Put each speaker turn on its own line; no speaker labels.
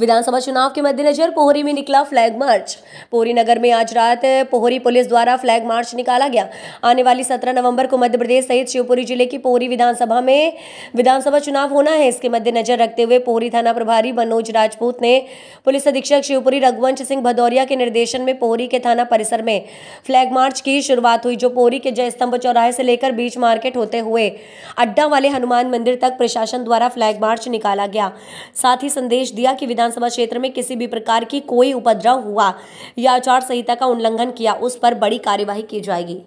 विधानसभा चुनाव के मद्देनजर पोहरी में निकला फ्लैग मार्च पोहरी नगर में आज रात पोहरी पुलिस द्वारा फ्लैग मार्च निकाला गया आने वाली सत्रह नवंबर को मध्य प्रदेश सहित शिवपुरी जिले की पोहरी विधानसभा में विधानसभा चुनाव होना है इसके मद्देनजर रखते हुए पोहरी थाना प्रभारी मनोज राजपूत ने पुलिस अधीक्षक शिवपुरी रघुवंश सिंह भदौरिया के निर्देशन में पोहरी के थाना परिसर में फ्लैग मार्च की शुरुआत हुई जो पोहरी के जय स्तंभ चौराहे से लेकर बीच मार्केट होते हुए अड्डा वाले हनुमान मंदिर तक प्रशासन द्वारा फ्लैग मार्च निकाला गया साथ ही संदेश दिया कि विधान विधानसभा क्षेत्र में किसी भी प्रकार की कोई उपद्रव हुआ या आचार संहिता का उल्लंघन किया उस पर बड़ी कार्यवाही की जाएगी